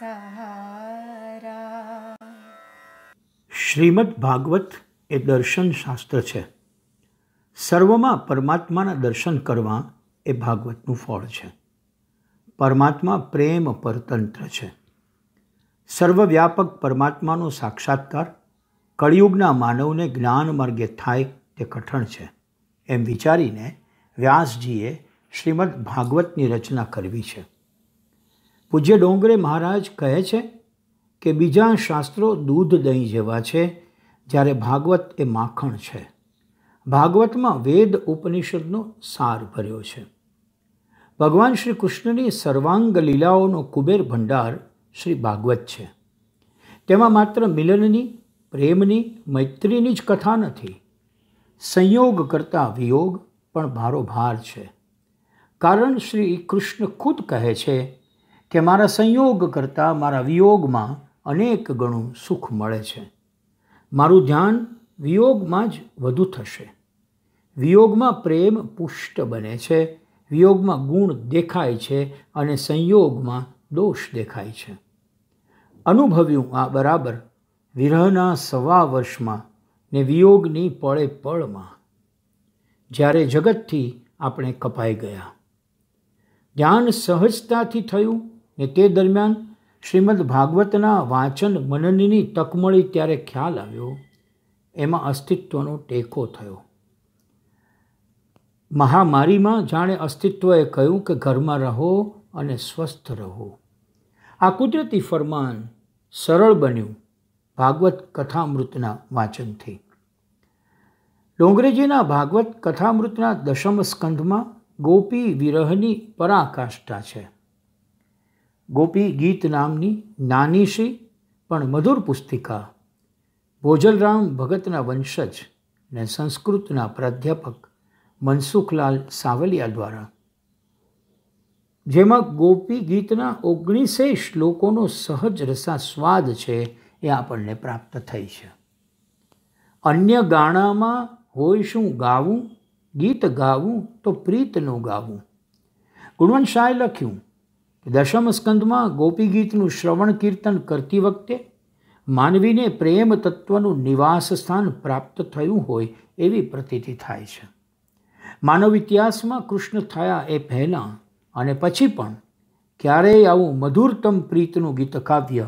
સહારા શ્રીમદ ભાગવત એ દર્શન શાસ્ત્ર છે સર્વમાં પરમાત્માના દર્શન કરવા એ ભાગવતનું ફળ છે પરમાત્મા પ્રેમ પરતંત્ર છે સર્વવ્યાપક પરમાત્માનો સાક્ષાત્કાર કળિયુગના માનવને જ્ઞાન માર્ગે થાય તે કઠણ છે એમ વિચારીને વ્યાસજીએ શ્રીમદ ભાગવતની રચના કરવી છે પૂજ્ય ડોંગરે મહારાજ કહે છે કે બીજા શાસ્ત્રો દૂધ દહીં જેવા છે જ્યારે ભાગવત એ માખણ છે ભાગવતમાં વેદ ઉપનિષદનો સાર ભર્યો છે ભગવાન શ્રી કૃષ્ણની સર્વાંગ લીલાઓનો કુબેર ભંડાર શ્રી ભાગવત છે તેમાં માત્ર મિલનની પ્રેમની મૈત્રીની જ કથા નથી સંયોગ કરતાં વિયોગ પણ ભારો ભાર છે કારણ શ્રી કૃષ્ણ ખુદ કહે છે કે મારા સંયોગ કરતાં મારા વિયોગમાં અનેક ગણું સુખ મળે છે મારું ધ્યાન વિયોગમાં જ વધુ થશે વિયોગમાં પ્રેમ પુષ્ટ બને છે વિયોગમાં ગુણ દેખાય છે અને સંયોગમાં દોષ દેખાય છે અનુભવ્યું આ બરાબર વિરહના સવા વર્ષમાં ને વિયોગની પળે પળમાં જ્યારે જગતથી આપણે કપાઈ ગયા ધ્યાન સહજતાથી થયું ને તે દરમિયાન શ્રીમદ ભાગવતના વાંચન મનનની તક મળી ત્યારે ખ્યાલ આવ્યો એમાં અસ્તિત્વનો ટેકો થયો મહામારીમાં જાણે અસ્તિત્વએ કહ્યું કે ઘરમાં રહો અને સ્વસ્થ રહો આ કુદરતી ફરમાન સરળ બન્યું ભાગવત કથામૃતના વાંચનથી ડોંગરેજીના ભાગવત કથામૃતના દશમ સ્કંધમાં ગોપી વિરહની પરાકાષ્ઠા છે ગોપી ગીત નામની નાનીશી પણ મધુર પુસ્તિકા ભોજલરામ ભગતના વંશજ ને સંસ્કૃતના પ્રાધ્યાપક મનસુખલાલ સાવલિયા દ્વારા જેમાં ગોપી ગીતના ઓગણીસે શ્લોકોનો સહજ રસા સ્વાદ છે એ આપણને પ્રાપ્ત થઈ છે અન્ય ગાણામાં હોય શું ગાવું ગીત ગાવું તો પ્રીતનું ગાવું ગુણવંત શાહે લખ્યું દશમ સ્કંદમાં ગોપી ગીતનું શ્રવણ કીર્તન કરતી વખતે માનવીને પ્રેમ તત્વનું નિવાસ સ્થાન પ્રાપ્ત થયું હોય એવી પ્રતીતિ થાય છે માનવ ઇતિહાસમાં કૃષ્ણ થયા એ પહેલાં અને પછી પણ ક્યારેય આવું મધુરતમ પ્રીતનું ગીતકાવ્ય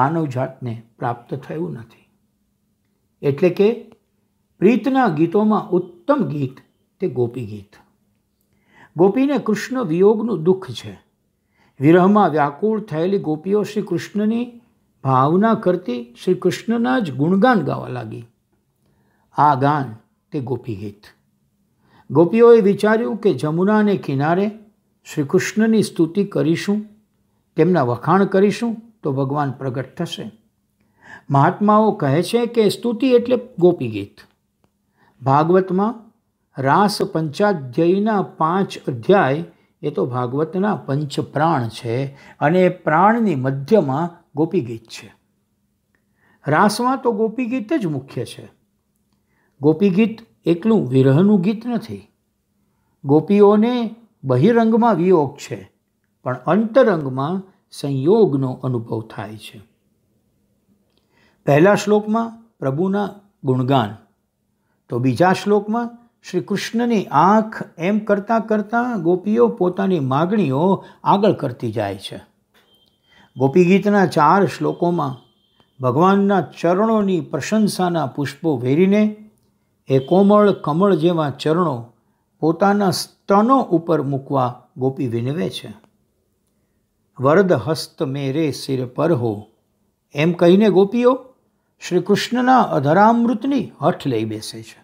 માનવજાતને પ્રાપ્ત થયું નથી એટલે કે પ્રીતના ગીતોમાં ઉત્તમ ગીત તે ગોપી ગીત ગોપીને કૃષ્ણ વિયોગનું દુઃખ છે વિરહમાં વ્યાકુળ થયેલી ગોપીઓ શ્રી કૃષ્ણની ભાવના કરતી શ્રી કૃષ્ણના જ ગુણગાન ગાવા લાગી આ ગાન તે ગોપી ગીત ગોપીઓએ વિચાર્યું કે જમુનાને કિનારે શ્રી કૃષ્ણની સ્તુતિ કરીશું તેમના વખાણ કરીશું તો ભગવાન પ્રગટ થશે મહાત્માઓ કહે છે કે સ્તુતિ એટલે ગોપી ગીત ભાગવતમાં રાસ પંચાધ્યાયીના પાંચ અધ્યાય એ તો ભાગવતના પંચ પ્રાણ છે અને એ પ્રાણની મધ્યમાં ગોપી ગીત છે રાસમાં તો ગોપી ગીત જ મુખ્ય છે ગોપી ગીત એકલું વિરહનું ગીત નથી ગોપીઓને બહિરંગમાં વિયોગ છે પણ અંતરંગમાં સંયોગનો અનુભવ થાય છે પહેલા શ્લોકમાં પ્રભુના ગુણગાન તો બીજા શ્લોકમાં શ્રી કૃષ્ણની આંખ એમ કરતાં કરતાં ગોપીઓ પોતાની માગણીઓ આગળ કરતી જાય છે ગોપી ગીતના ચાર શ્લોકોમાં ભગવાનના ચરણોની પ્રશંસાના પુષ્પો વેરીને એ કોમળ કમળ જેવા ચરણો પોતાના સ્તનો ઉપર મૂકવા ગોપી વિનવે છે વરદ હસ્ત મેરે સિર પર હો એમ કહીને ગોપીઓ શ્રી કૃષ્ણના અધરામૃતની હઠ લઈ બેસે છે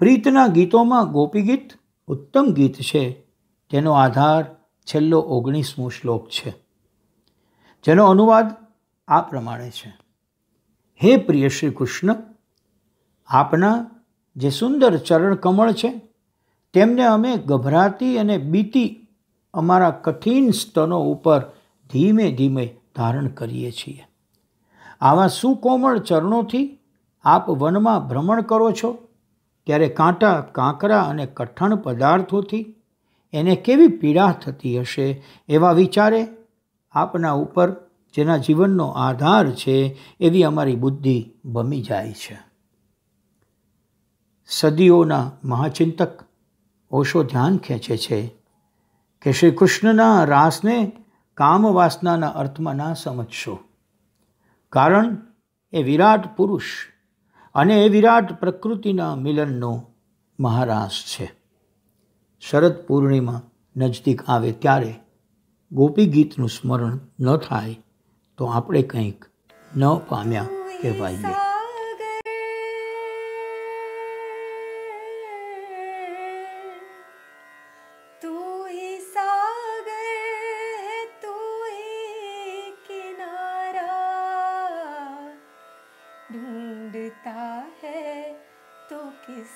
પ્રીતના ગીતોમાં ગોપીગીત ઉત્તમ ગીત છે તેનો આધાર છેલ્લો ઓગણીસમો શ્લોક છે જેનો અનુવાદ આ પ્રમાણે છે હે પ્રિય શ્રી કૃષ્ણ આપના જે સુંદર ચરણ કમળ છે તેમને અમે ગભરાતી અને બીતી અમારા કઠિન સ્તનો ઉપર ધીમે ધીમે ધારણ કરીએ છીએ આવા સુકોમળ ચરણોથી આપ વનમાં ભ્રમણ કરો છો ત્યારે કાંટા કાંકરા અને કઠણ પદાર્થોથી એને કેવી પીડા થતી હશે એવા વિચારે આપના ઉપર જેના જીવનનો આધાર છે એવી અમારી બુદ્ધિ ભમી જાય છે સદીઓના મહાચિંતક ઓશો ધ્યાન ખેંચે છે કે શ્રી કૃષ્ણના રાસને કામવાસનાના અર્થમાં ના સમજશો કારણ એ વિરાટ પુરુષ અને એ વિરાટ પ્રકૃતિના મિલનનો મહારાસ છે શરદ પૂર્ણિમા નજદીક આવે ત્યારે ગોપી ગીતનું સ્મરણ ન થાય તો આપણે કંઈક ન પામ્યા કહેવાય